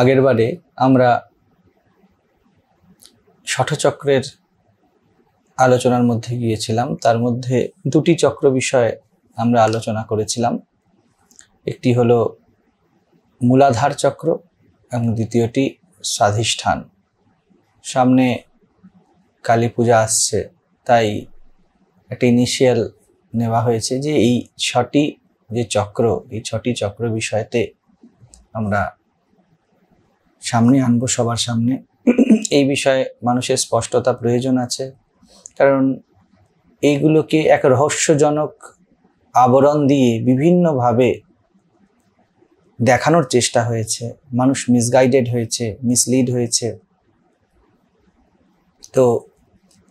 আগের বারে আমরা ষঠচক্রের আলোচনার মধ্যে গিয়েছিলাম তার মধ্যে দুটি চক্র বিষয়ে আমরা আলোচনা করেছিলাম একটি হলো মূলাধার চক্র এবং দ্বিতীয়টি স্বাধিষ্ঠান সামনে কালী পূজা আসছে তাই একটা ইনিশিয়াল নেওয়া হয়েছে যে এই ছটি যে চক্র এই ছটি চক্র বিষয়তে আমরা সামনে আনবো সবার সামনে এই বিষয়ে মানুষের স্পষ্টতা প্রয়োজন আছে কারণ এইগুলোকে এক রহস্যজনক আবরণ দিয়ে বিভিন্নভাবে দেখানোর চেষ্টা হয়েছে মানুষ মিসগাইডেড হয়েছে মিসলিড হয়েছে তো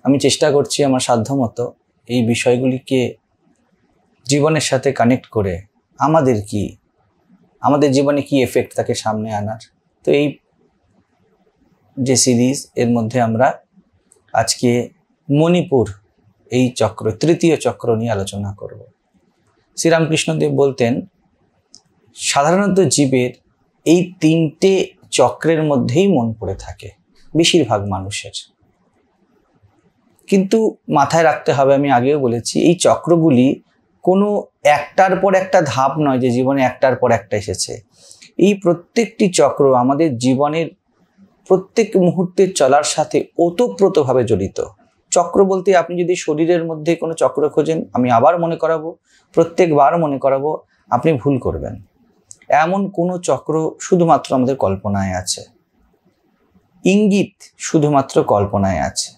আমি চেষ্টা করছি আমার সাধ্যমতো এই বিষয়গুলিকে জীবনের সাথে কানেক্ট করে আমাদের কি আমাদের জীবনে কি এফেক্ট তাকে সামনে আনার তো এই যে সিরিজ এর মধ্যে আমরা আজকে মণিপুর এই চক্র তৃতীয় চক্র নিয়ে আলোচনা করব শ্রীরামকৃষ্ণদেব বলতেন সাধারণত জীবের এই তিনটে চক্রের মধ্যেই মন পড়ে থাকে বেশিরভাগ মানুষের কিন্তু মাথায় রাখতে হবে আমি আগেও বলেছি এই চক্রগুলি কোনো একটার পর একটা ধাপ নয় যে জীবনে একটার পর একটা এসেছে এই প্রত্যেকটি চক্র আমাদের জীবনের প্রত্যেক মুহূর্তে চলার সাথে ওতপ্রোতভাবে জড়িত চক্র বলতে আপনি যদি শরীরের মধ্যে কোনো চক্র খোঁজেন আমি আবার মনে করাবো প্রত্যেকবার মনে করাবো আপনি ভুল করবেন এমন কোনো চক্র শুধুমাত্র আমাদের কল্পনায় আছে ইঙ্গিত শুধুমাত্র কল্পনায় আছে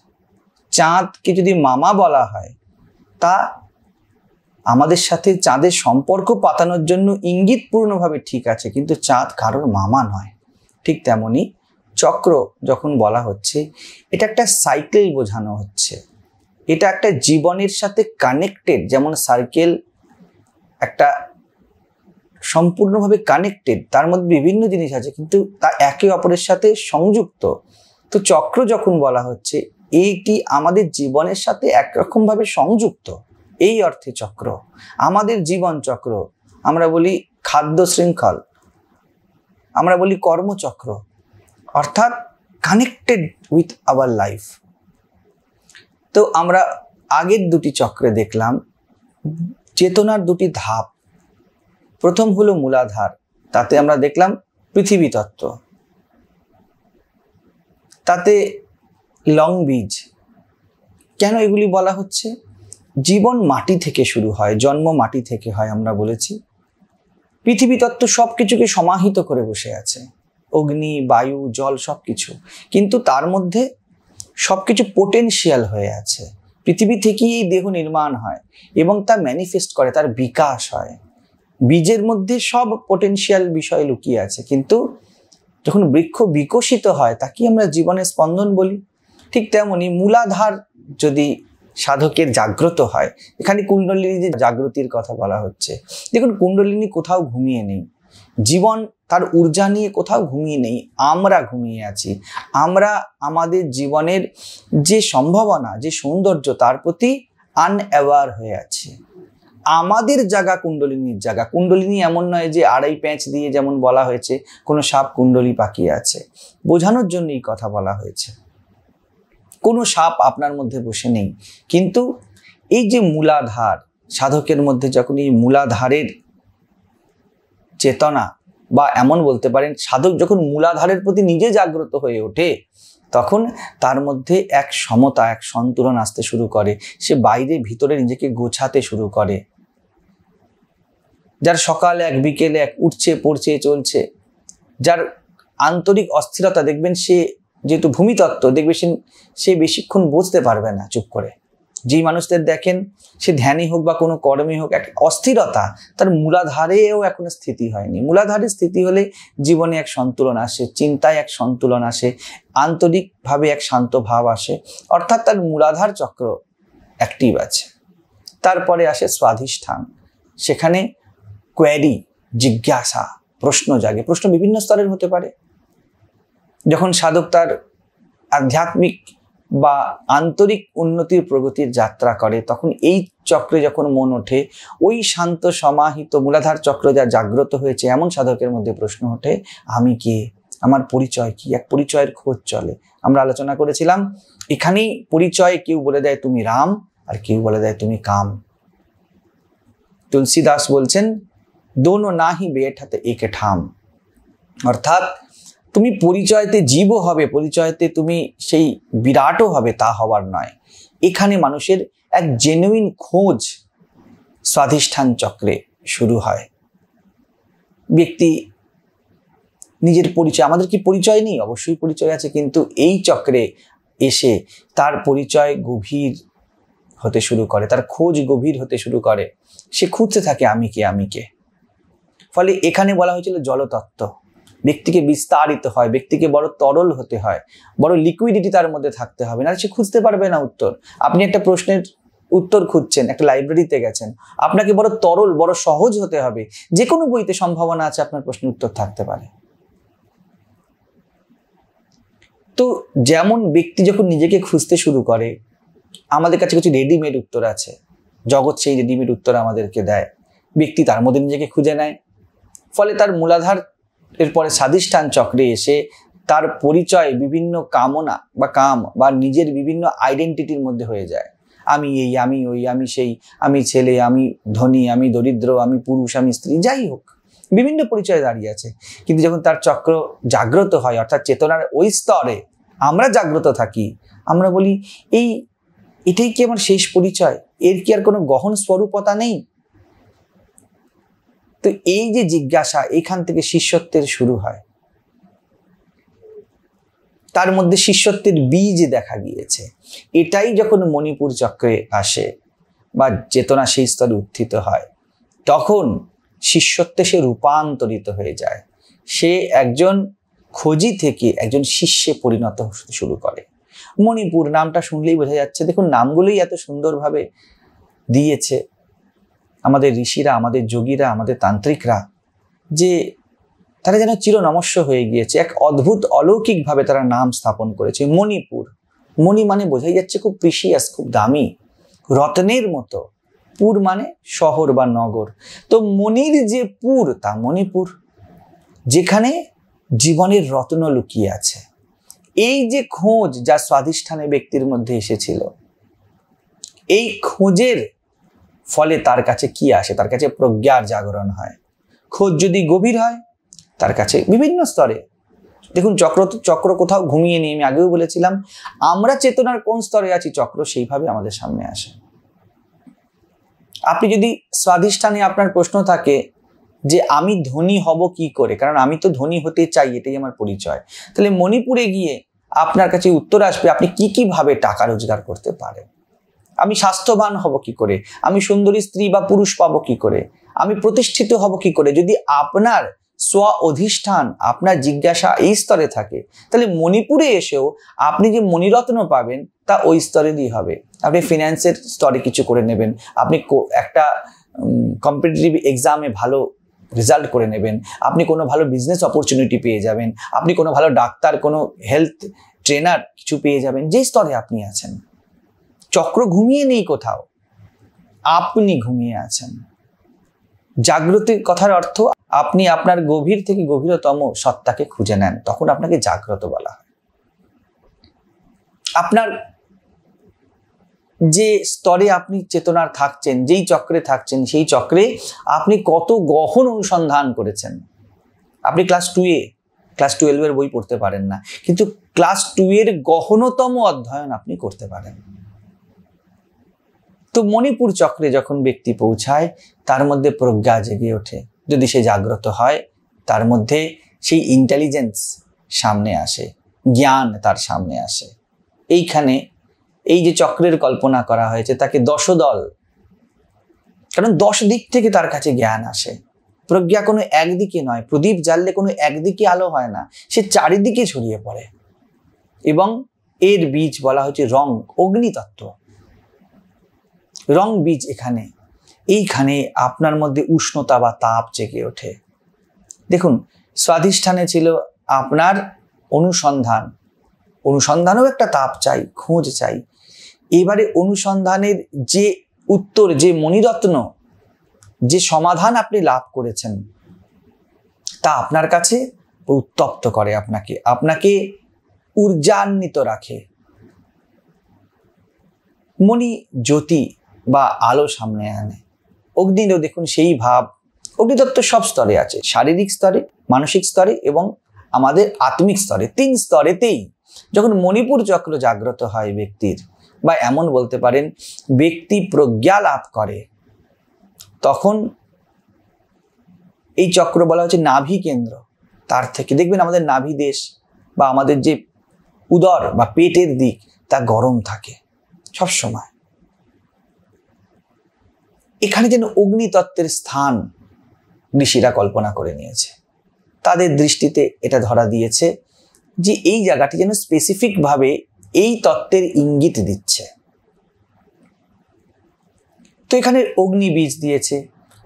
চাঁদকে যদি মামা বলা হয় তা আমাদের সাথে চাঁদের সম্পর্ক পাতানোর জন্য ইঙ্গিতপূর্ণভাবে ঠিক আছে কিন্তু চাঁদ কারোর মামা নয় ঠিক তেমনি চক্র যখন বলা হচ্ছে এটা একটা সাইকেল বোঝানো হচ্ছে এটা একটা জীবনের সাথে কানেক্টেড যেমন সার্কেল একটা সম্পূর্ণভাবে কানেক্টেড তার মধ্যে বিভিন্ন জিনিস আছে কিন্তু তা একে অপরের সাথে সংযুক্ত তো চক্র যখন বলা হচ্ছে এইটি আমাদের জীবনের সাথে একরকমভাবে সংযুক্ত এই অর্থে চক্র আমাদের জীবন চক্র আমরা বলি খাদ্য শৃঙ্খল আমরা বলি কর্মচক্র অর্থাৎ কানেক্টেড উইথ আওয়ার লাইফ তো আমরা আগের দুটি চক্রে দেখলাম চেতনার দুটি ধাপ প্রথম হলো মূলাধার তাতে আমরা দেখলাম পৃথিবী তত্ত্ব তাতে লং বীজ কেন এগুলি বলা হচ্ছে জীবন মাটি থেকে শুরু হয় জন্ম মাটি থেকে হয় আমরা বলেছি পৃথিবী তত্ত্ব সব কিছুকে সমাহিত করে বসে আছে অগ্নি বায়ু জল সব কিছু কিন্তু তার মধ্যে সব কিছু পোটেনশিয়াল হয়ে আছে পৃথিবী থেকেই এই দেহ নির্মাণ হয় এবং তা ম্যানিফেস্ট করে তার বিকাশ হয় বীজের মধ্যে সব পোটেনশিয়াল বিষয় লুকিয়ে আছে কিন্তু যখন বৃক্ষ বিকশিত হয় তাকেই আমরা জীবনের স্পন্দন বলি ঠিক তেমনি মূলাধার যদি সাধকের জাগ্রত হয় এখানে কুণ্ডলিনী যে জাগ্রতির কথা বলা হচ্ছে দেখুন কুণ্ডলিনী কোথাও ঘুমিয়ে নেই জীবন তার ঊর্জা নিয়ে কোথাও ঘুমিয়ে নেই আমরা ঘুমিয়ে আছি আমরা আমাদের জীবনের যে সম্ভাবনা যে সৌন্দর্য তার প্রতি আনঅ্যাওয়ার হয়ে আছে আমাদের জায়গা কুণ্ডলিনীর জায়গা কুণ্ডলিনী এমন নয় যে আড়াই প্যাঁচ দিয়ে যেমন বলা হয়েছে কোনো সাপ কুণ্ডলী পাকিয়ে আছে বোঝানোর জন্য এই কথা বলা হয়েছে কোনো সাপ আপনার মধ্যে বসে নেই কিন্তু এই যে মূলাধার সাধকের মধ্যে যখন এই মূলাধারের চেতনা বা এমন বলতে পারেন সাধক যখন মূলাধারের প্রতি নিজে জাগ্রত হয়ে ওঠে তখন তার মধ্যে এক সমতা এক সন্তুলন আসতে শুরু করে সে বাইরে ভিতরে নিজেকে গোছাতে শুরু করে যার সকাল এক বিকেলে এক উঠছে পড়ছে চলছে যার আন্তরিক অস্থিরতা দেখবেন সে যেহেতু ভূমিতত্ত্ব দেখবে সে সে বেশিক্ষণ বুঝতে পারবে না চুপ করে যেই মানুষদের দেখেন সে ধ্যানই হোক বা কোনো কর্মে হোক এক অস্থিরতা তার মূলাধারেও এখন স্থিতি হয়নি মূলাধারে স্থিতি হলে জীবনে এক সন্তুলন আসে চিন্তায় এক সন্তুলন আসে আন্তরিকভাবে এক শান্ত ভাব আসে অর্থাৎ তার মূলাধার চক্র অ্যাক্টিভ আছে তারপরে আসে স্বাধিষ্ঠান সেখানে কোয়ারি জিজ্ঞাসা প্রশ্ন জাগে প্রশ্ন বিভিন্ন স্তরের হতে পারে যখন সাধক তার আধ্যাত্মিক বা আন্তরিক উন্নতির প্রগতির যাত্রা করে তখন এই চক্রে যখন মন ওঠে ওই শান্ত সমাহিত মূলাধার চক্র যা জাগ্রত হয়েছে এমন সাধকের মধ্যে প্রশ্ন ওঠে আমি কে আমার পরিচয় কি এক পরিচয়ের খোঁজ চলে আমরা আলোচনা করেছিলাম এখানেই পরিচয় কেউ বলে দেয় তুমি রাম আর কেউ বলে দেয় তুমি কাম তুলসীদাস বলছেন দোনো নাহি বেঠ হাতে একে ঠাম অর্থাৎ তুমি পরিচয়তে জীবও হবে পরিচয়তে তুমি সেই বিরাটও হবে তা হওয়ার নয় এখানে মানুষের এক জেনুইন খোঁজ স্বাধিষ্ঠান চক্রে শুরু হয় ব্যক্তি নিজের পরিচয় আমাদের কি পরিচয় নেই অবশ্যই পরিচয় আছে কিন্তু এই চক্রে এসে তার পরিচয় গভীর হতে শুরু করে তার খোঁজ গভীর হতে শুরু করে সে খুঁজতে থাকে আমি কে আমি কে ফলে এখানে বলা হয়েছিল জলতত্ত্ব ব্যক্তিকে বিস্তারিত হয় ব্যক্তিকে বড় তরল হতে হয় বড় লিকুইডিটি তার মধ্যে থাকতে হবে না সে খুঁজতে পারবে না উত্তর আপনি একটা প্রশ্নের উত্তর খুঁজছেন একটা লাইব্রেরিতে গেছেন আপনাকে বড় তরল বড় সহজ হতে হবে যে কোনো বইতে সম্ভাবনা আছে আপনার প্রশ্নের উত্তর থাকতে পারে তো যেমন ব্যক্তি যখন নিজেকে খুঁজতে শুরু করে আমাদের কাছে কিছু রেডিমেড উত্তর আছে জগৎ সেই রেডিমেড উত্তর আমাদেরকে দেয় ব্যক্তি তার মধ্যে নিজেকে খুঁজে নেয় ফলে তার মূলাধার এরপরে স্বাধিষ্ঠান চক্রে এসে তার পরিচয় বিভিন্ন কামনা বা কাম বা নিজের বিভিন্ন আইডেন্টিটির মধ্যে হয়ে যায় আমি এই আমি ওই আমি সেই আমি ছেলে আমি ধনী আমি দরিদ্র আমি পুরুষ আমি স্ত্রী যাই হোক বিভিন্ন পরিচয়ে দাঁড়িয়ে আছে কিন্তু যখন তার চক্র জাগ্রত হয় অর্থাৎ চেতনার ওই স্তরে আমরা জাগ্রত থাকি আমরা বলি এই এটাই কি আমার শেষ পরিচয় এর কি আর কোনো গহন স্বরূপতা নেই তো এই যে জিজ্ঞাসা এখান থেকে শিষ্যত্বের শুরু হয় তার মধ্যে শিষ্যত্বের বীজ দেখা গিয়েছে এটাই যখন মণিপুর চক্রে আসে বা চেতনা সেই স্তরে উত্থিত হয় তখন শিষ্যত্বে সে রূপান্তরিত হয়ে যায় সে একজন খোঁজি থেকে একজন শিষ্যে পরিণত শুরু করে মণিপুর নামটা শুনলেই বোঝা যাচ্ছে দেখুন নামগুলোই এত সুন্দরভাবে দিয়েছে আমাদের ঋষিরা আমাদের যোগীরা আমাদের তান্ত্রিকরা যে তারা যেন চিরনমস্য হয়ে গিয়েছে এক অদ্ভুত অলৌকিকভাবে তারা নাম স্থাপন করেছে মণিপুর মণি মানে বোঝাই যাচ্ছে খুব প্রিসিয়াস খুব দামি রত্নের মতো পুর মানে শহর বা নগর তো মনির যে পুর তা মণিপুর যেখানে জীবনের রত্ন লুকিয়ে আছে এই যে খোঁজ যা স্বাধিষ্ঠানে ব্যক্তির মধ্যে এসেছিল এই খোঁজের ফলে তার কাছে কি আসে তার কাছে প্রজ্ঞার জাগরণ হয় খোঁজ যদি গভীর হয় তার কাছে বিভিন্ন স্তরে দেখুন চক্র চক্র কোথাও ঘুমিয়ে নিয়ে আমি আগেও বলেছিলাম আমরা চেতনার কোন স্তরে আছি চক্র সেইভাবে আমাদের সামনে আসে আপনি যদি স্বাধিষ্ঠানে আপনার প্রশ্ন থাকে যে আমি ধনী হব কি করে কারণ আমি তো ধনী হতে চাই এটাই আমার পরিচয় তাহলে মণিপুরে গিয়ে আপনার কাছে উত্তর আসবে আপনি কি কিভাবে টাকা রোজগার করতে পারেন আমি স্বাস্থ্যবান হব কি করে আমি সুন্দরী স্ত্রী বা পুরুষ পাবো কি করে আমি প্রতিষ্ঠিত হব কি করে যদি আপনার স্ব অধিষ্ঠান আপনার জিজ্ঞাসা এই স্তরে থাকে তাহলে মণিপুরে এসেও আপনি যে মণিরত্ন পাবেন তা ওই স্তরেরই হবে আপনি ফিনান্সের স্তরে কিছু করে নেবেন আপনি একটা কম্পিটিটিভ এক্সামে ভালো রেজাল্ট করে নেবেন আপনি কোনো ভালো বিজনেস অপরচুনিটি পেয়ে যাবেন আপনি কোনো ভালো ডাক্তার কোনো হেলথ ট্রেনার কিছু পেয়ে যাবেন যে স্তরে আপনি আছেন চক্র ঘুমিয়ে নেই কোথাও আপনি ঘুমিয়ে আছেন জাগ্রতির কথার অর্থ আপনি আপনার গভীর থেকে গভীরতম সত্তাকে খুঁজে নেন তখন আপনাকে জাগ্রত বলা হয় আপনার যে স্তরে আপনি চেতনার থাকছেন যেই চক্রে থাকছেন সেই চক্রে আপনি কত গহন অনুসন্ধান করেছেন আপনি ক্লাস টুয়ে ক্লাস টুয়েলভের বই পড়তে পারেন না কিন্তু ক্লাস টু এর গহনতম অধ্যয়ন আপনি করতে পারেন তো মণিপুর চক্রে যখন ব্যক্তি পৌঁছায় তার মধ্যে প্রজ্ঞা জেগে ওঠে যদি সে জাগ্রত হয় তার মধ্যে সেই ইন্টেলিজেন্স সামনে আসে জ্ঞান তার সামনে আসে এইখানে এই যে চক্রের কল্পনা করা হয়েছে তাকে দশদল কারণ দশ দিক থেকে তার কাছে জ্ঞান আসে প্রজ্ঞা কোনো একদিকে নয় প্রদীপ জ্বাললে কোনো একদিকে আলো হয় না সে চারিদিকে ছড়িয়ে পড়ে এবং এর বীজ বলা হচ্ছে রং অগ্নিতত্ত্ব রং বীজ এখানে এইখানে আপনার মধ্যে উষ্ণতা বা তাপ জেগে ওঠে দেখুন স্বাধিষ্ঠানে ছিল আপনার অনুসন্ধান অনুসন্ধানও একটা তাপ চাই খোঁজ চাই এবারে অনুসন্ধানের যে উত্তর যে মণিরত্ন যে সমাধান আপনি লাভ করেছেন তা আপনার কাছে উত্তপ্ত করে আপনাকে আপনাকে উর্জান্বিত রাখে মণি জ্যোতি বা আলো সামনে আনে অগ্নিতেও দেখুন সেই ভাব অগ্নিদত্ত সব স্তরে আছে শারীরিক স্তরে মানসিক স্তরে এবং আমাদের আত্মিক স্তরে তিন স্তরেতেই যখন মণিপুর চক্র জাগ্রত হয় ব্যক্তির বা এমন বলতে পারেন ব্যক্তি প্রজ্ঞা লাভ করে তখন এই চক্র বলা হচ্ছে নাভি কেন্দ্র তার থেকে দেখবেন আমাদের নাভি দেশ বা আমাদের যে উদর বা পেটের দিক তা গরম থাকে সব সময় এখানে যেন অগ্নিতত্ত্বের স্থান ঋষিরা কল্পনা করে নিয়েছে তাদের দৃষ্টিতে এটা ধরা দিয়েছে যে এই জায়গাটি যেন স্পেসিফিকভাবে এই তত্ত্বের ইঙ্গিত দিচ্ছে তো এখানে অগ্নি বীজ দিয়েছে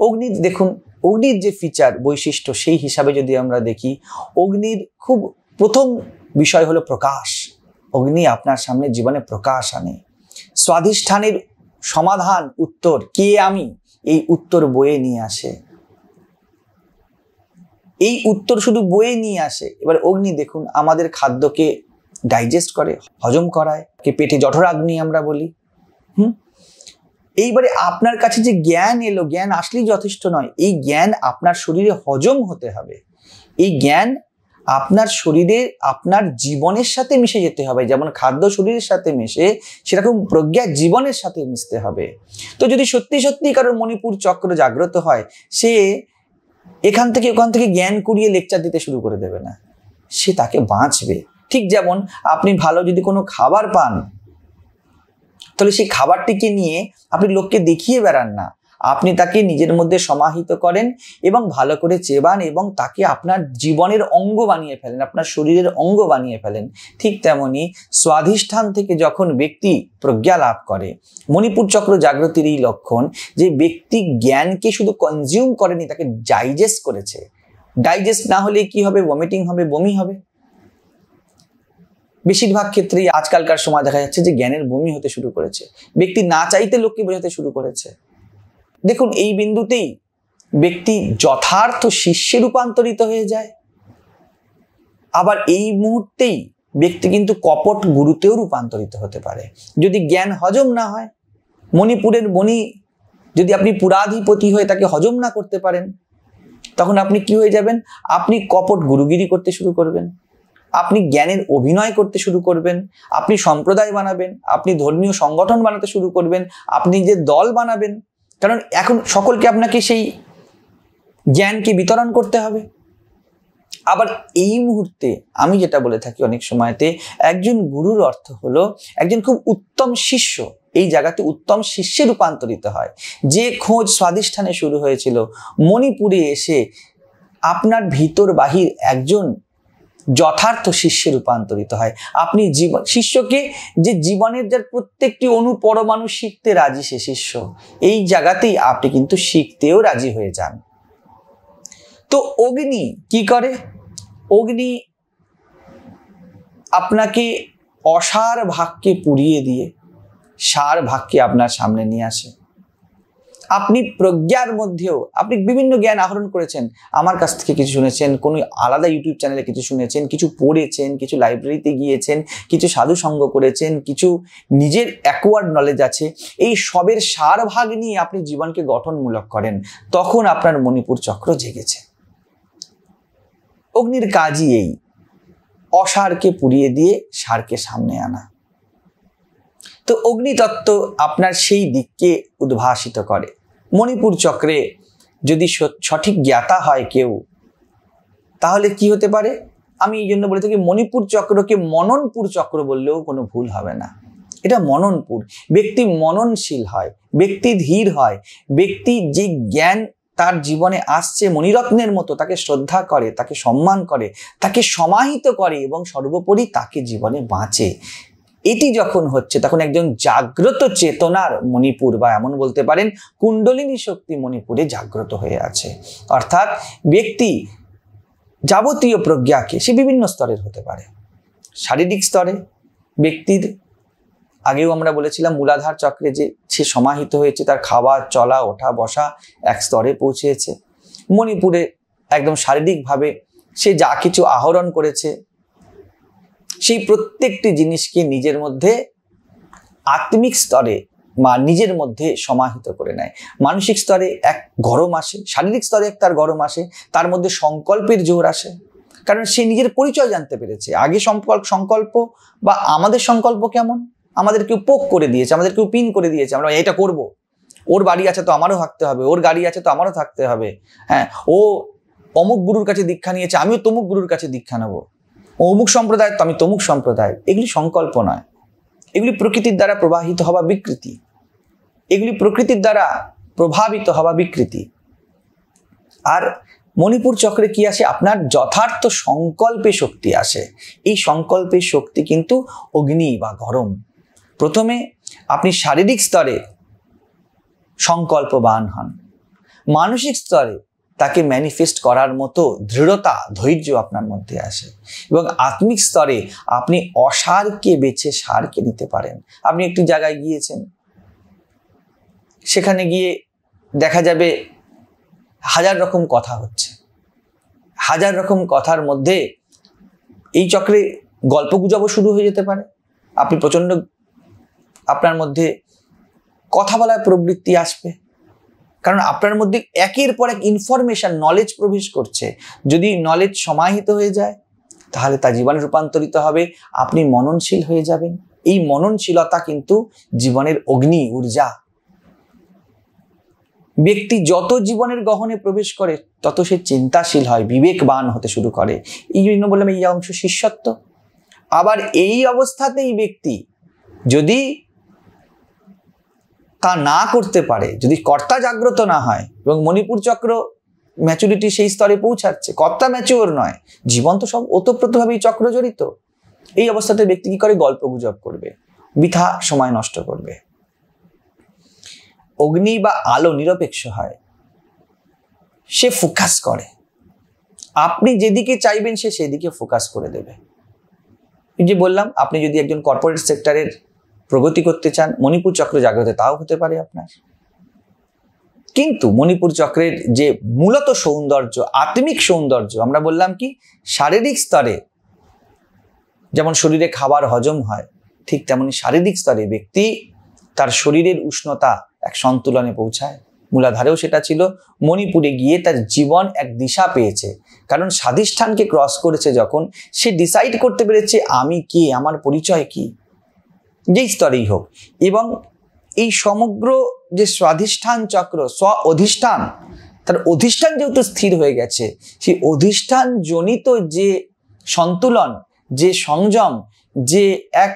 অগ্নি দেখুন অগ্নির যে ফিচার বৈশিষ্ট্য সেই হিসাবে যদি আমরা দেখি অগ্নির খুব প্রথম বিষয় হলো প্রকাশ অগ্নি আপনার সামনে জীবনে প্রকাশ আনে স্বাধিষ্ঠানের সমাধান উত্তর কে আমি এই উত্তর বয়ে নিয়ে আসে এই উত্তর শুধু বয়ে নিয়ে আসে এবার অগ্নি দেখুন আমাদের খাদ্যকে ডাইজেস্ট করে হজম করায় কে পেটে জঠরাগ্নি আমরা বলি হুম এইবারে আপনার কাছে যে জ্ঞান এলো জ্ঞান আসলেই যথেষ্ট নয় এই জ্ঞান আপনার শরীরে হজম হতে হবে এই জ্ঞান আপনার শরীরে আপনার জীবনের সাথে মিশে যেতে হবে যেমন খাদ্য শরীরের সাথে মিশে সেরকম প্রজ্ঞা জীবনের সাথে মিশতে হবে তো যদি সত্যি সত্যি কারোর মণিপুর চক্র জাগ্রত হয় সে এখান থেকে ওখান থেকে জ্ঞান কুড়িয়ে লেকচার দিতে শুরু করে দেবে না সে তাকে বাঁচবে ঠিক যেমন আপনি ভালো যদি কোনো খাবার পান তাহলে সেই খাবারটিকে নিয়ে আপনি লোককে দেখিয়ে বেড়ান না আপনি তাকে নিজের মধ্যে সমাহিত করেন এবং ভালো করে চেবান এবং তাকে আপনার জীবনের অঙ্গ বানিয়ে ফেলেন আপনার শরীরের অঙ্গ বানিয়ে ফেলেন ঠিক তেমনি স্বাধিষ্ঠান থেকে যখন ব্যক্তি প্রজ্ঞা লাভ করে মণিপুর চক্র জাগ্রতির এই লক্ষণ যে ব্যক্তি জ্ঞানকে শুধু কনজিউম করেনি তাকে ডাইজেস্ট করেছে ডাইজেস্ট না হলে কি হবে ভমিটিং হবে বমি হবে বেশিরভাগ ক্ষেত্রেই আজকালকার সময় দেখা যাচ্ছে যে জ্ঞানের বমি হতে শুরু করেছে ব্যক্তি না চাইতে লোককে বোঝাতে শুরু করেছে দেখুন এই বিন্দুতেই ব্যক্তি যথার্থ শিষ্যে রূপান্তরিত হয়ে যায় আবার এই মুহূর্তেই ব্যক্তি কিন্তু কপট গুরুতেও রূপান্তরিত হতে পারে যদি জ্ঞান হজম না হয় মণিপুরের মণি যদি আপনি পুরাধিপতি হয়ে তাকে হজম না করতে পারেন তখন আপনি কি হয়ে যাবেন আপনি কপট গুরুগিরি করতে শুরু করবেন আপনি জ্ঞানের অভিনয় করতে শুরু করবেন আপনি সম্প্রদায় বানাবেন আপনি ধর্মীয় সংগঠন বানাতে শুরু করবেন আপনি যে দল বানাবেন কারণ এখন সকলকে আপনাকে সেই জ্ঞানকে বিতরণ করতে হবে আবার এই মুহূর্তে আমি যেটা বলে থাকি অনেক সময়তে একজন গুরুর অর্থ হলো একজন খুব উত্তম শিষ্য এই জায়গাতে উত্তম শিষ্যে রূপান্তরিত হয় যে খোঁজ স্বাধিষ্ঠানে শুরু হয়েছিল মণিপুরে এসে আপনার ভিতর বাহির একজন যথার্থ শিষ্যে রূপান্তরিত হয় আপনি জীবন শিষ্যকে যে জীবনের যার প্রত্যেকটি অনুপরমাণু শিখতে রাজি সে শিষ্য এই জায়গাতেই আপনি কিন্তু শিখতেও রাজি হয়ে যান তো অগ্নি কি করে অগ্নি আপনাকে অসার ভাগকে পুড়িয়ে দিয়ে সার ভাগকে আপনার সামনে নিয়ে আসে আপনি প্রজ্ঞার মধ্যেও আপনি বিভিন্ন জ্ঞান আহরণ করেছেন আমার কাছ থেকে কিছু শুনেছেন কোনো আলাদা ইউটিউব চ্যানেলে কিছু শুনেছেন কিছু পড়েছেন কিছু লাইব্রেরিতে গিয়েছেন কিছু সাধু সঙ্গ করেছেন কিছু নিজের অ্যাকোয়ার্ড নলেজ আছে এই সবের সারভাগ নিয়ে আপনি জীবনকে গঠনমূলক করেন তখন আপনার মণিপুর চক্র জেগেছে অগ্নির কাজই এই অসারকে পুড়িয়ে দিয়ে সারকে সামনে আনা তো অগ্নিতত্ত্ব আপনার সেই দিককে উদ্ভাসিত করে মণিপুর চক্রে যদি সঠিক জ্ঞাতা হয় কেউ তাহলে কি হতে পারে আমি এই জন্য বলে থাকি মণিপুর চক্রকে মননপুর চক্র বললেও কোনো ভুল হবে না এটা মননপুর ব্যক্তি মননশীল হয় ব্যক্তি ধীর হয় ব্যক্তি যে জ্ঞান তার জীবনে আসছে মণিরত্নের মতো তাকে শ্রদ্ধা করে তাকে সম্মান করে তাকে সমাহিত করে এবং সর্বোপরি তাকে জীবনে বাঁচে এটি যখন হচ্ছে তখন একজন জাগ্রত চেতনার মণিপুর বা এমন বলতে পারেন কুণ্ডলিনী শক্তি মণিপুরে জাগ্রত হয়ে আছে অর্থাৎ ব্যক্তি যাবতীয় প্রজ্ঞাকে সে বিভিন্ন স্তরের হতে পারে শারীরিক স্তরে ব্যক্তির আগেও আমরা বলেছিলাম মূলাধার চক্রে যে সে সমাহিত হয়েছে তার খাওয়া চলা ওঠা বসা এক স্তরে পৌঁছেছে মণিপুরে একদম শারীরিকভাবে সে যা কিছু আহরণ করেছে সেই প্রত্যেকটি জিনিসকে নিজের মধ্যে আত্মিক স্তরে মা নিজের মধ্যে সমাহিত করে নেয় মানসিক স্তরে এক গরম আসে শারীরিক স্তরে এক তার গরম আসে তার মধ্যে সংকল্পের জোর আসে কারণ সে নিজের পরিচয় জানতে পেরেছে আগে সংকল্প সংকল্প বা আমাদের সংকল্প কেমন আমাদের কেউ পোক করে দিয়েছে আমাদের কেউ পিন করে দিয়েছে আমরা এটা করব। ওর বাড়ি আছে তো আমারও থাকতে হবে ওর গাড়ি আছে তো আমারও থাকতে হবে হ্যাঁ ও অমুক গুরুর কাছে দীক্ষা নিয়েছে আমিও তমুক গুরুর কাছে দীক্ষা নেবো অমুক সম্প্রদায় আমি তমুক সম্প্রদায় এগুলি সংকল্প নয় এগুলি প্রকৃতির দ্বারা প্রবাহিত হওয়া বিকৃতি এগুলি প্রকৃতির দ্বারা প্রভাবিত হওয়া বিকৃতি আর মণিপুর চক্রে কি আসে আপনার যথার্থ সংকল্পে শক্তি আসে এই সংকল্পে শক্তি কিন্তু অগ্নি বা গরম প্রথমে আপনি শারীরিক স্তরে সংকল্পবান হন মানসিক স্তরে তাকে ম্যানিফেস্ট করার মতো দৃঢ়তা ধৈর্য আপনার মধ্যে আসে এবং আত্মিক স্তরে আপনি অসারকে বেছে সারকে নিতে পারেন আপনি একটি জায়গায় গিয়েছেন সেখানে গিয়ে দেখা যাবে হাজার রকম কথা হচ্ছে হাজার রকম কথার মধ্যে এই চক্রে গল্প গুজবও শুরু হয়ে যেতে পারে আপনি প্রচণ্ড আপনার মধ্যে কথা বলার প্রবৃত্তি আসবে কারণ আপনার মধ্যে একের পর এক ইনফরমেশান নলেজ প্রবেশ করছে যদি নলেজ সমাহিত হয়ে যায় তাহলে তা জীবনে রূপান্তরিত হবে আপনি মননশীল হয়ে যাবেন এই মননশীলতা কিন্তু জীবনের অগ্নি ঊর্জা ব্যক্তি যত জীবনের গহনে প্রবেশ করে তত সে চিন্তাশীল হয় বিবেকবান হতে শুরু করে এই জন্য বললাম এই অংশ শিষ্যত্ব আবার এই অবস্থাতেই ব্যক্তি যদি তা না করতে পারে যদি কর্তা জাগ্রত না হয় এবং মণিপুর চক্র ম্যাচুরিটি সেই স্তরে পৌঁছাচ্ছে কর্তা ম্যাচিওর নয় জীবন তো সব ওতপ্রোতভাবেই চক্র জড়িত এই অবস্থাতে ব্যক্তি কি করে গল্প গুজব করবে বৃথা সময় নষ্ট করবে অগ্নি বা আলো নিরপেক্ষ হয় সে ফোকাস করে আপনি যেদিকে চাইবেন সে সেদিকে ফোকাস করে দেবে যে বললাম আপনি যদি একজন কর্পোরেট সেক্টরের প্রগতি করতে চান মণিপুর চক্র জাগ্রত তাও হতে পারে আপনার কিন্তু মণিপুর চক্রের যে মূলত সৌন্দর্য আত্মিক সৌন্দর্য আমরা বললাম কি শারীরিক স্তরে যেমন শরীরে খাবার হজম হয় ঠিক তেমনি শারীরিক স্তরে ব্যক্তি তার শরীরের উষ্ণতা এক সন্তুলনে পৌঁছায় মূলাধারেও সেটা ছিল মণিপুরে গিয়ে তার জীবন এক দিশা পেয়েছে কারণ স্বাধিষ্ঠানকে ক্রস করেছে যখন সে ডিসাইড করতে পেরেছে আমি কি আমার পরিচয় কী যেই স্তরেই হোক এবং এই সমগ্র যে স্বাধিষ্ঠান চক্র স্ব অধিষ্ঠান তার অধিষ্ঠান যেহেতু স্থির হয়ে গেছে সেই অধিষ্ঠান জনিত যে সন্তুলন যে সংযম যে এক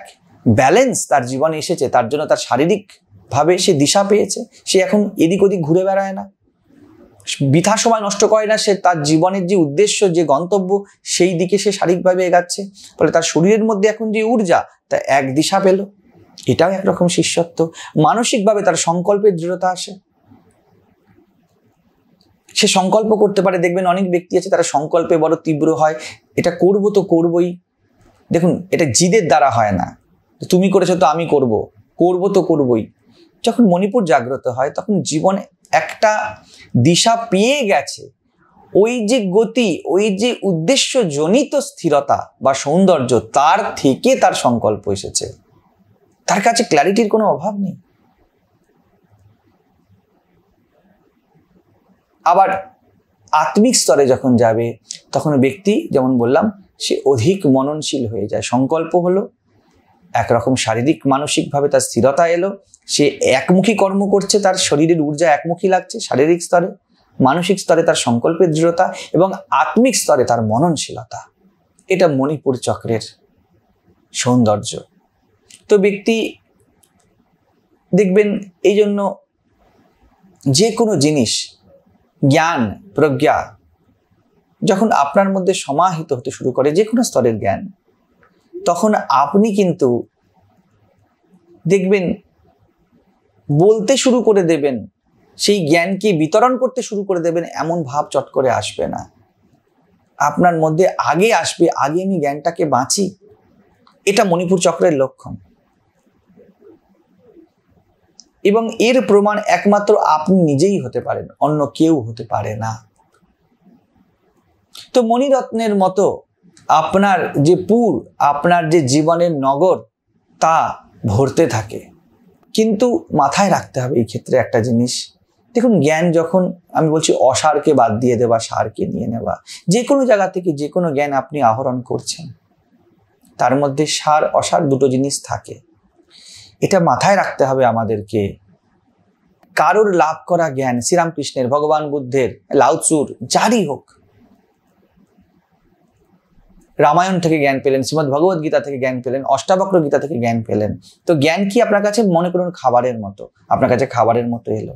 ব্যালেন্স তার জীবনে এসেছে তার জন্য তার শারীরিকভাবে সে দিশা পেয়েছে সে এখন এদিক ওদিক ঘুরে বেড়ায় না বৃথা সময় নষ্ট করে না সে তার জীবনের যে উদ্দেশ্য যে গন্তব্য সেই দিকে সে শারীরিকভাবে এগাচ্ছে ফলে তার শরীরের মধ্যে এখন যে ঊর্জা তা এক দিশা পেলো এটাও একরকম শিষ্যত্ব মানসিকভাবে তার সংকল্পের দৃঢ়তা আসে সে সংকল্প করতে পারে দেখবেন অনেক ব্যক্তি আছে তারা সংকল্পে বড় তীব্র হয় এটা করব তো করবই দেখুন এটা জিদের দ্বারা হয় না তুমি করেছো তো আমি করব করব তো করবই যখন মণিপুর জাগ্রত হয় তখন জীবন একটা দিশা পেয়ে গেছে ওই যে গতি ওই যে উদ্দেশ্য জনিত স্থিরতা বা সৌন্দর্য তার থেকে তার সংকল্প এসেছে তার কাছে ক্ল্যারিটির কোনো অভাব নেই আবার আত্মিক স্তরে যখন যাবে তখন ব্যক্তি যেমন বললাম সে অধিক মননশীল হয়ে যায় সংকল্প হলো একরকম শারীরিক মানসিকভাবে তার স্থিরতা এলো সে একমুখী কর্ম করছে তার শরীরের ঊর্জা একমুখী লাগছে শারীরিক স্তরে মানসিক স্তরে তার সংকল্পের দৃঢ়তা এবং আত্মিক স্তরে তার মননশীলতা এটা মণিপুর চক্রের সৌন্দর্য তো ব্যক্তি দেখবেন এই জন্য যে কোনো জিনিস জ্ঞান প্রজ্ঞা যখন আপনার মধ্যে সমাহিত হতে শুরু করে যে কোনো স্তরের জ্ঞান তখন আপনি কিন্তু দেখবেন বলতে শুরু করে দেবেন সেই জ্ঞানকে বিতরণ করতে শুরু করে দেবেন এমন ভাব চট করে আসবে না আপনার মধ্যে আগে আসবে আগে আমি জ্ঞানটাকে বাঁচি এটা মণিপুর চক্রের লক্ষণ এবং এর প্রমাণ একমাত্র আপনি নিজেই হতে পারেন অন্য কেউ হতে পারে না তো মণিরত্নের মতো আপনার যে পুর আপনার যে জীবনের নগর তা ভরতে থাকে কিন্তু মাথায় রাখতে হবে এই ক্ষেত্রে একটা জিনিস দেখুন জ্ঞান যখন আমি বলছি অসারকে বাদ দিয়ে দেওয়া সারকে নিয়ে নেওয়া যে কোনো জায়গা থেকে যে কোনো জ্ঞান আপনি আহরণ করছেন তার মধ্যে সার অসার দুটো জিনিস থাকে এটা মাথায় রাখতে হবে আমাদেরকে কারোর লাভ করা জ্ঞান শ্রীরামকৃষ্ণের ভগবান বুদ্ধের লাউচুর যারই হোক রামায়ণ থেকে জ্ঞান পেলেন শ্রীমদ্ ভগবদ গীতা থেকে জ্ঞান পেলেন অষ্টাবক্র গীতা থেকে জ্ঞান পেলেন তো জ্ঞান কি আপনার কাছে মনে করুন খাবারের মতো আপনার কাছে খাবারের মতো এলো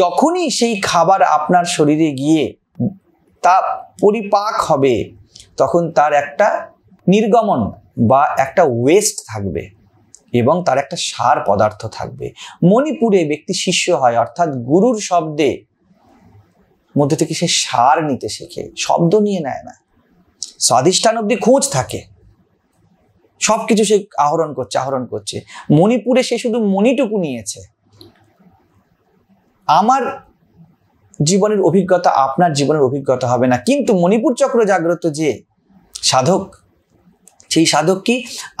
যখনই সেই খাবার আপনার শরীরে গিয়ে তা পরিপাক হবে তখন তার একটা নির্গমন বা একটা ওয়েস্ট থাকবে এবং তার একটা সার পদার্থ থাকবে মণিপুরে ব্যক্তি শিষ্য হয় অর্থাৎ গুরুর শব্দে মধ্যে থেকে সে সার নিতে শেখে শব্দ নিয়ে নেয় না স্বাধিষ্ঠান অব্দি খোঁজ থাকে সব কিছু সে আহরণ করছে আহরণ করছে মণিপুরে সে শুধু মণিটুকু নিয়েছে আমার জীবনের অভিজ্ঞতা আপনার জীবনের অভিজ্ঞতা হবে না কিন্তু মণিপুর চক্র জাগ্রত যে সাধক সেই সাধক কি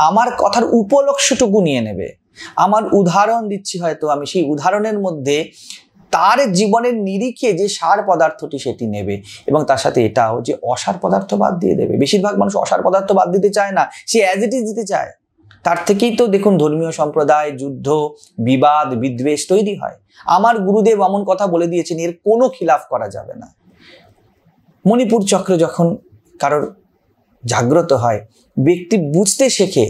আমার কথার উপলক্ষ্যটুকু নিয়ে নেবে আমার উদাহরণ দিচ্ছি হয়তো আমি সেই উদাহরণের মধ্যে তার জীবনের নিরিখে যে সার পদার্থটি সেটি নেবে এবং তার সাথে এটাও যে অসার পদার্থ বাদ দিয়ে দেবে বেশিরভাগ মানুষ অসার পদার্থ বাদ দিতে চায় না সে অ্যাজ ইট ইজ দিতে চায় তার থেকেই তো দেখুন ধর্মীয় সম্প্রদায় যুদ্ধ বিবাদ বিদ্বেষ তৈরি হয় আমার গুরুদেব এমন কথা বলে দিয়েছেন এর কোনো খিলাফ করা যাবে না মণিপুর চক্র যখন কারোর জাগ্রত হয় ব্যক্তি বুঝতে শেখে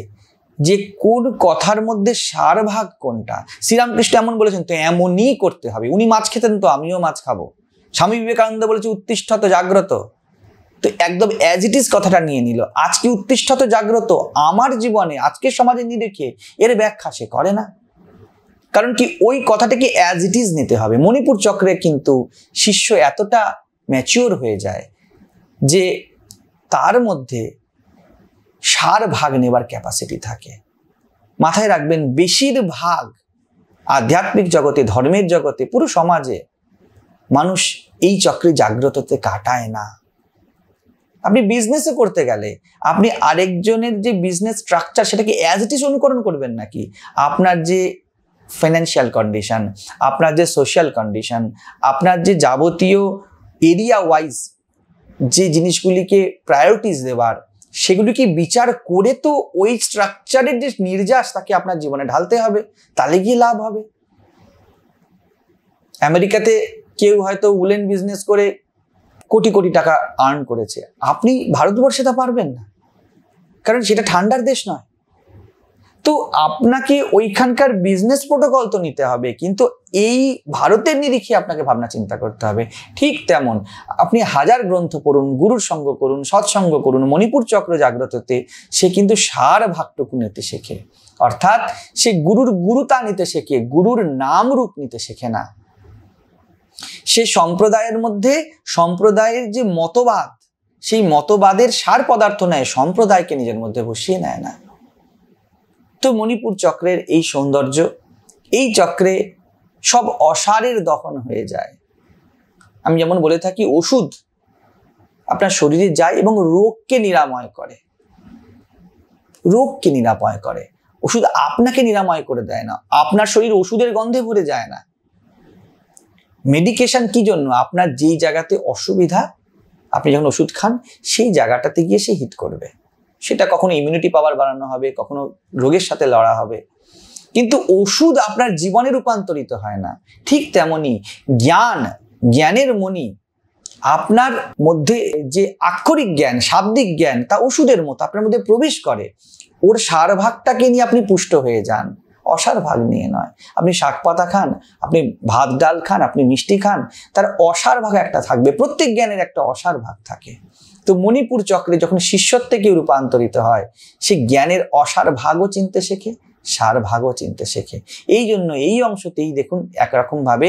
যে কোন কথার মধ্যে সারভাগ কোনটা শ্রীরামকৃষ্ণ এমন বলেছেন তো এমনই করতে হবে উনি মাছ খেতেন তো আমিও মাছ খাবো স্বামী বিবেকানন্দ বলেছে উত্তিষ্ঠত জাগ্রত তো একদম অ্যাজ ইট ইজ কথাটা নিয়ে নিল আজকে উত্তিষ্ঠত জাগ্রত আমার জীবনে আজকে সমাজে নিরেখে এর ব্যাখ্যা সে করে না কারণ কি ওই কথাটাকে অ্যাজ ইট ইজ নিতে হবে মণিপুর চক্রে কিন্তু শিষ্য এতটা ম্যাচিওর হয়ে যায় যে তার মধ্যে সার ভাগ নেবার ক্যাপাসিটি থাকে মাথায় রাখবেন বেশিরভাগ আধ্যাত্মিক জগতে ধর্মের জগতে পুরো সমাজে মানুষ এই চক্রে জাগ্রততে কাটায় না আপনি বিজনেসে করতে গেলে আপনি আরেকজনের যে বিজনেস স্ট্রাকচার সেটাকে অ্যাজ ইট ইজ অনুকরণ করবেন নাকি আপনার যে ফিনান্সিয়াল কন্ডিশন আপনার যে সোশ্যাল কন্ডিশন আপনার যে যাবতীয় এরিয়া ওয়াইজ যে জিনিসগুলিকে প্রায়োরিটিস দেওয়ার সেগুলিকে বিচার করে তো ওই স্ট্রাকচারের যে নির্যাস তাকে আপনার জীবনে ঢালতে হবে তাহলে গিয়ে লাভ হবে আমেরিকাতে কেউ হয়তো উলেন বিজনেস করে কোটি কোটি টাকা আর্ন করেছে আপনি ভারতবর্ষে তা পারবেন না কারণ সেটা ঠান্ডার দেশ নয় তো আপনাকে ওইখানকার বিজনেস প্রোটোকল তো নিতে হবে কিন্তু এই ভারতের নিরিখে আপনাকে ভাবনা চিন্তা করতে হবে ঠিক তেমন আপনি হাজার গ্রন্থ পড়ুন গুরুর সঙ্গ করুন সৎসঙ্গ করুন মণিপুর চক্র জাগ্রততে সে কিন্তু সার ভাগটুকু নিতে শেখে অর্থাৎ সে গুরুর গুরুতা নিতে শেখে গুরুর নাম রূপ নিতে শেখে না সে সম্প্রদায়ের মধ্যে সম্প্রদায়ের যে মতবাদ সেই মতবাদের সার পদার্থ নেয় সম্প্রদায়কে নিজের মধ্যে বসিয়ে নেয় না তো মণিপুর চক্রের এই সৌন্দর্য এই চক্রে সব অসারের দহন হয়ে যায় আমি যেমন বলে থাকি ওষুধ আপনার শরীরে যায় এবং রোগকে নিরাময় করে রোগকে নিরাময় করে ওষুধ আপনাকে নিরাময় করে দেয় না আপনার শরীর ওষুধের গন্ধে ভরে যায় না মেডিকেশন কি জন্য আপনার যেই জায়গাতে অসুবিধা আপনি যখন ওষুধ খান সেই জায়গাটাতে গিয়ে সে হিট করবে সেটা কখনো ইমিউনিটি পাওয়ার বাড়ানো হবে কখনো রোগের সাথে লড়া হবে কিন্তু ওষুধ আপনার জীবনে রূপান্তরিত হয় না ঠিক তেমনি জ্ঞান জ্ঞানের মনি আপনার মধ্যে যে আক্ষরিক জ্ঞান শাব্দিক জ্ঞান তা ওষুধের মতো আপনার মধ্যে প্রবেশ করে ওর সার ভাগটাকে নিয়ে আপনি পুষ্ট হয়ে যান অসার ভাগ নিয়ে নয় আপনি শাক পাতা খান আপনি ভাত ডাল খান আপনি মিষ্টি খান তার অসার ভাগ একটা থাকবে প্রত্যেক জ্ঞানের একটা অসার ভাগ থাকে তো মণিপুর চক্রে যখন শিষ্যত্বে কেউ রূপান্তরিত হয় সে জ্ঞানের অসার ভাগও চিনতে শেখে সার ভাগও চিনতে শেখে এই জন্য এই অংশতেই দেখুন একরকমভাবে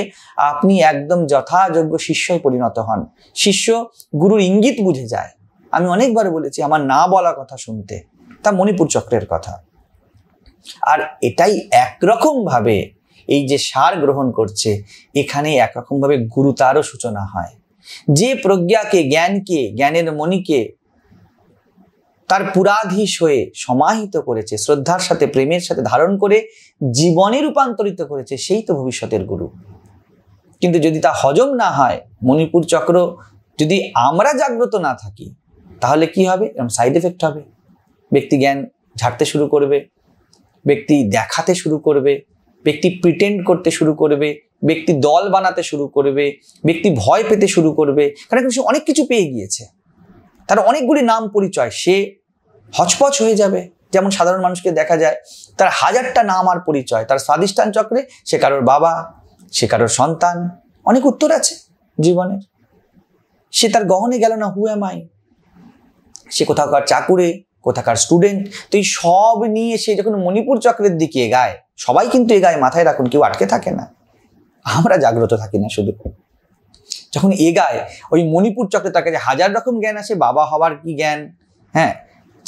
আপনি একদম যথাযোগ্য শিষ্যই পরিণত হন শিষ্য গুরুর ইঙ্গিত বুঝে যায় আমি অনেকবার বলেছি আমার না বলা কথা শুনতে তা মণিপুর চক্রের কথা আর এটাই একরকমভাবে এই যে সার গ্রহণ করছে এখানে একরকমভাবে গুরুতারও সূচনা হয় যে প্রজ্ঞাকে জ্ঞানকে জ্ঞানের মণিকে তার পুরাধীশ হয়ে সমাহিত করেছে শ্রদ্ধার সাথে প্রেমের সাথে ধারণ করে জীবনে রূপান্তরিত করেছে সেই তো ভবিষ্যতের গুরু কিন্তু যদি তা হজম না হয় মণিপুর চক্র যদি আমরা জাগ্রত না থাকি তাহলে কি হবে এরকম সাইড এফেক্ট হবে ব্যক্তি জ্ঞান ঝাড়তে শুরু করবে ব্যক্তি দেখাতে শুরু করবে ব্যক্তি প্রিটেন্ড করতে শুরু করবে ব্যক্তি দল বানাতে শুরু করবে ব্যক্তি ভয় পেতে শুরু করবে কারণ সে অনেক কিছু পেয়ে গিয়েছে তার অনেকগুলি নাম পরিচয় সে হচপচ হয়ে যাবে যেমন সাধারণ মানুষকে দেখা যায় তার হাজারটা নাম আর পরিচয় তার স্বাধিষ্ঠান চক্রে সে কারোর বাবা সে কারোর সন্তান অনেক উত্তর আছে জীবনের সে তার গহনে গেল না হু এম আই সে কোথাকার চাকুরে কোথাকার স্টুডেন্ট তো এই সব নিয়ে সে যখন মণিপুর চক্রের দিকে এগায় সবাই কিন্তু এগায় মাথায় রাখুন কেউ আটকে থাকে না আমরা জাগ্রত থাকি না শুধু যখন এগায় ওই মণিপুর চক্রে তার কাছে হাজার রকম জ্ঞান আছে বাবা হবার কি জ্ঞান হ্যাঁ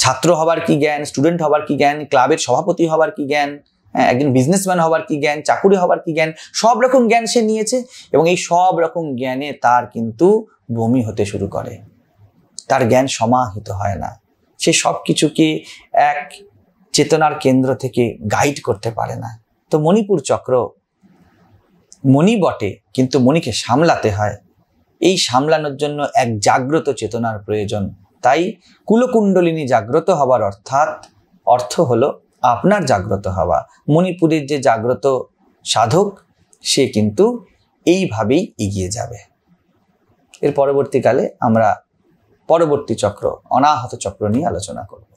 ছাত্র হবার কি জ্ঞান স্টুডেন্ট হবার কি জ্ঞান ক্লাবের সভাপতি হবার কি জ্ঞান হ্যাঁ একজন বিজনেসম্যান হবার কি জ্ঞান চাকুরি হবার কি জ্ঞান সব রকম জ্ঞান সে নিয়েছে এবং এই সব রকম জ্ঞানে তার কিন্তু বমি হতে শুরু করে তার জ্ঞান সমাহিত হয় না সে সব কিছুকে এক চেতনার কেন্দ্র থেকে গাইড করতে পারে না তো মণিপুর চক্র মনি বটে কিন্তু মনিকে সামলাতে হয় এই সামলানোর জন্য এক জাগ্রত চেতনার প্রয়োজন তাই কুলকুণ্ডলিনী জাগ্রত হবার অর্থাৎ অর্থ হলো আপনার জাগ্রত হওয়া মণিপুরের যে জাগ্রত সাধক সে কিন্তু এইভাবেই এগিয়ে যাবে এর পরবর্তীকালে আমরা পরবর্তী চক্র অনাহত চক্র নিয়ে আলোচনা করব